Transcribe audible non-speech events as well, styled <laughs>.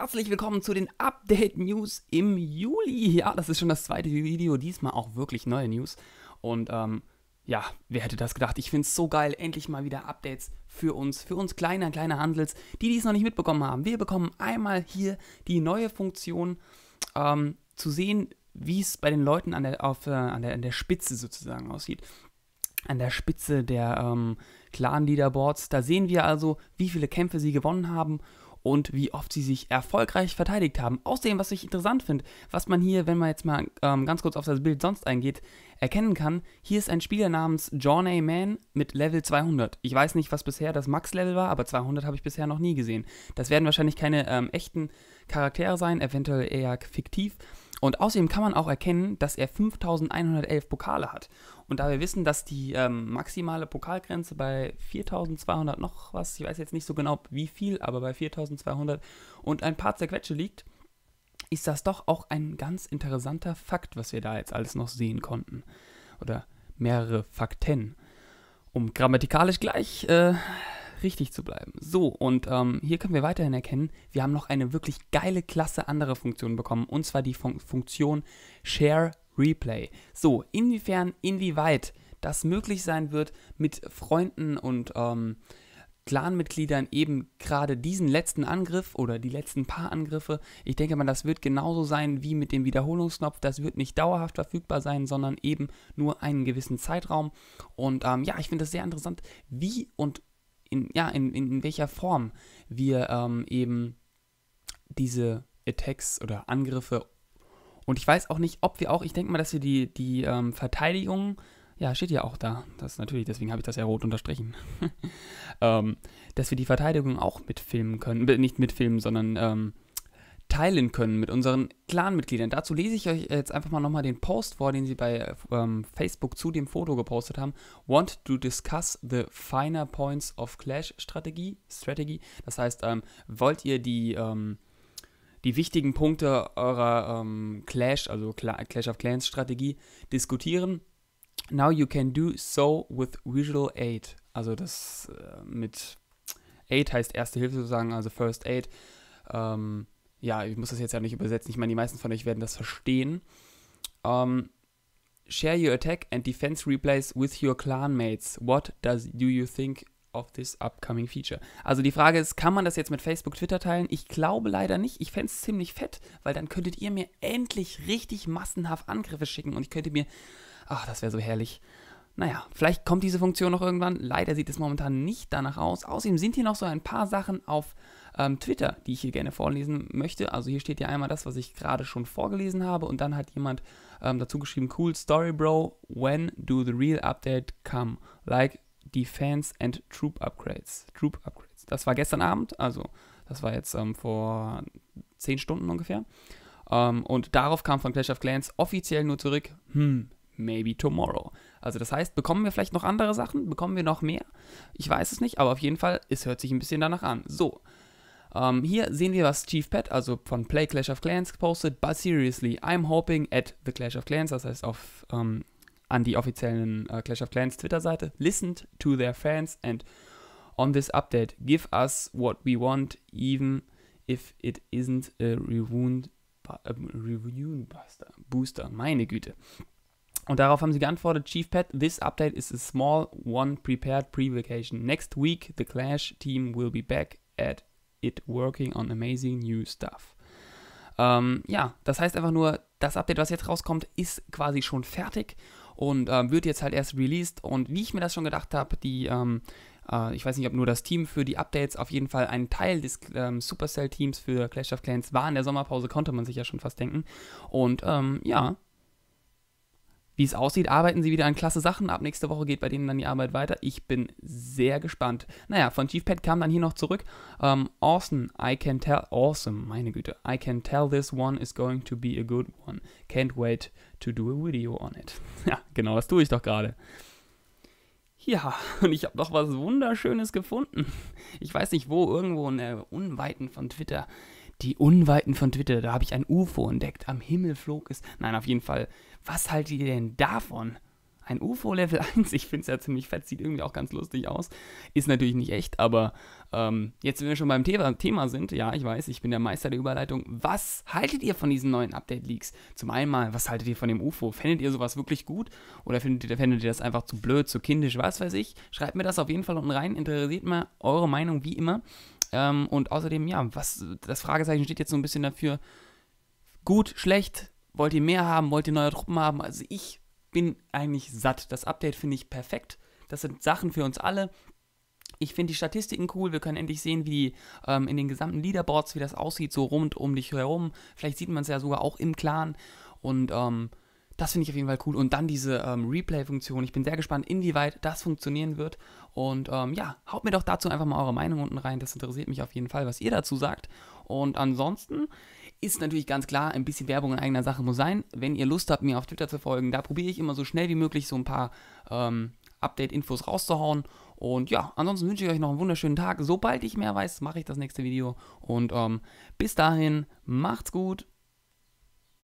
herzlich willkommen zu den Update News im Juli. Ja, das ist schon das zweite Video, diesmal auch wirklich neue News. Und ähm, ja, wer hätte das gedacht? Ich finde es so geil, endlich mal wieder Updates für uns, für uns kleiner, kleiner Handels, die dies noch nicht mitbekommen haben. Wir bekommen einmal hier die neue Funktion ähm, zu sehen, wie es bei den Leuten an der, auf, äh, an, der, an der Spitze sozusagen aussieht an der Spitze der ähm, Clan-Leaderboards. Da sehen wir also, wie viele Kämpfe sie gewonnen haben und wie oft sie sich erfolgreich verteidigt haben. Außerdem, was ich interessant finde, was man hier, wenn man jetzt mal ähm, ganz kurz auf das Bild sonst eingeht, erkennen kann, hier ist ein Spieler namens John A. Mann mit Level 200. Ich weiß nicht, was bisher das Max-Level war, aber 200 habe ich bisher noch nie gesehen. Das werden wahrscheinlich keine ähm, echten Charaktere sein, eventuell eher fiktiv. Und außerdem kann man auch erkennen, dass er 5111 Pokale hat. Und da wir wissen, dass die ähm, maximale Pokalgrenze bei 4200 noch was, ich weiß jetzt nicht so genau wie viel, aber bei 4200 und ein paar Zerquetsche liegt, ist das doch auch ein ganz interessanter Fakt, was wir da jetzt alles noch sehen konnten. Oder mehrere Fakten. Um grammatikalisch gleich äh, richtig zu bleiben. So, und ähm, hier können wir weiterhin erkennen, wir haben noch eine wirklich geile Klasse andere Funktionen bekommen, und zwar die Fun Funktion Share Replay. So, inwiefern, inwieweit das möglich sein wird, mit Freunden und ähm, Clanmitgliedern eben gerade diesen letzten Angriff oder die letzten paar Angriffe. Ich denke mal, das wird genauso sein wie mit dem Wiederholungsknopf. Das wird nicht dauerhaft verfügbar sein, sondern eben nur einen gewissen Zeitraum. Und ähm, ja, ich finde das sehr interessant, wie und in, ja, in, in welcher Form wir ähm, eben diese Attacks oder Angriffe und ich weiß auch nicht, ob wir auch, ich denke mal, dass wir die, die ähm, Verteidigung, ja, steht ja auch da, das ist natürlich, deswegen habe ich das ja rot unterstrichen, <laughs> ähm, dass wir die Verteidigung auch mitfilmen können, nicht mitfilmen, sondern ähm, teilen können mit unseren Clan-Mitgliedern. Dazu lese ich euch jetzt einfach mal nochmal den Post vor, den sie bei ähm, Facebook zu dem Foto gepostet haben. Want to discuss the finer points of Clash-Strategie? Strategy. Das heißt, ähm, wollt ihr die, ähm, die wichtigen Punkte eurer ähm, Clash, also Cl Clash of Clans-Strategie diskutieren? Now you can do so with Visual Aid. Also das äh, mit Aid heißt Erste Hilfe sozusagen, also First Aid. Ähm, ja, ich muss das jetzt ja nicht übersetzen. Ich meine, die meisten von euch werden das verstehen. Um, ähm, share your attack and defense replays with your clanmates. What does, do you think of this upcoming feature? Also die Frage ist, kann man das jetzt mit Facebook, Twitter teilen? Ich glaube leider nicht. Ich fände es ziemlich fett, weil dann könntet ihr mir endlich richtig massenhaft Angriffe schicken und ich könnte mir, ach, das wäre so herrlich. Naja, vielleicht kommt diese Funktion noch irgendwann. Leider sieht es momentan nicht danach aus. Außerdem sind hier noch so ein paar Sachen auf ähm, Twitter, die ich hier gerne vorlesen möchte. Also hier steht ja einmal das, was ich gerade schon vorgelesen habe. Und dann hat jemand ähm, dazu geschrieben, cool story, bro. When do the real update come? Like Defense and Troop Upgrades. Troop Upgrades. Das war gestern Abend, also das war jetzt ähm, vor 10 Stunden ungefähr. Ähm, und darauf kam von Clash of Clans offiziell nur zurück, hm, Maybe Tomorrow. Also das heißt, bekommen wir vielleicht noch andere Sachen? Bekommen wir noch mehr? Ich weiß es nicht, aber auf jeden Fall, es hört sich ein bisschen danach an. So. Ähm, hier sehen wir, was Chief Pet, also von Play Clash of Clans, postet. But seriously, I'm hoping at the Clash of Clans, das heißt auf, ähm, an die offiziellen äh, Clash of Clans Twitter-Seite. Listened to their fans and on this update, give us what we want, even if it isn't a rewound, uh, booster. Meine Güte. Und darauf haben sie geantwortet, Chief Pat, this update is a small one prepared pre-vacation. Next week the Clash team will be back at it working on amazing new stuff. Ähm, ja, das heißt einfach nur, das Update, was jetzt rauskommt, ist quasi schon fertig und äh, wird jetzt halt erst released. Und wie ich mir das schon gedacht habe, die, ähm, äh, ich weiß nicht, ob nur das Team für die Updates, auf jeden Fall ein Teil des ähm, Supercell-Teams für Clash of Clans war in der Sommerpause, konnte man sich ja schon fast denken. Und ähm, ja, wie es aussieht, arbeiten sie wieder an klasse Sachen. Ab nächste Woche geht bei denen dann die Arbeit weiter. Ich bin sehr gespannt. Naja, von Chief Pet kam dann hier noch zurück. Um, ähm, awesome, I can tell. Awesome, meine Güte. I can tell this one is going to be a good one. Can't wait to do a video on it. <laughs> Ja, genau, das tue ich doch gerade. Ja, und ich habe noch was Wunderschönes gefunden. Ich weiß nicht wo, irgendwo in der Unweiten von Twitter die Unweiten von Twitter, da habe ich ein UFO entdeckt, am Himmel flog es. Nein, auf jeden Fall. Was haltet ihr denn davon? Ein UFO Level 1, <laughs> ich finde es ja ziemlich fett, sieht irgendwie auch ganz lustig aus. Ist natürlich nicht echt, aber ähm, jetzt, wenn wir schon beim Thema, Thema sind, ja, ich weiß, ich bin der Meister der Überleitung. Was haltet ihr von diesen neuen Update-Leaks? Zum einen mal, was haltet ihr von dem UFO? Fändet ihr sowas wirklich gut? Oder findet ihr, fändet ihr das einfach zu blöd, zu kindisch, was weiß ich? Schreibt mir das auf jeden Fall unten rein, interessiert mal eure Meinung wie immer. Ähm, und außerdem, ja, was, das Fragezeichen steht jetzt so ein bisschen dafür, gut, schlecht, wollt ihr mehr haben, wollt ihr neue Truppen haben? Also ich bin eigentlich satt. Das Update finde ich perfekt. Das sind Sachen für uns alle. Ich finde die Statistiken cool. Wir können endlich sehen, wie ähm, in den gesamten Leaderboards, wie das aussieht, so rund um dich herum. Vielleicht sieht man es ja sogar auch im Clan. Und ähm, das finde ich auf jeden Fall cool. Und dann diese ähm, Replay-Funktion. Ich bin sehr gespannt, inwieweit das funktionieren wird. Und ähm, ja, haut mir doch dazu einfach mal eure Meinung unten rein. Das interessiert mich auf jeden Fall, was ihr dazu sagt. Und ansonsten ist natürlich ganz klar, ein bisschen Werbung in eigener Sache muss sein. Wenn ihr Lust habt, mir auf Twitter zu folgen, da probiere ich immer so schnell wie möglich so ein paar ähm, Update-Infos rauszuhauen. Und ja, ansonsten wünsche ich euch noch einen wunderschönen Tag. Sobald ich mehr weiß, mache ich das nächste Video. Und ähm, bis dahin, macht's gut.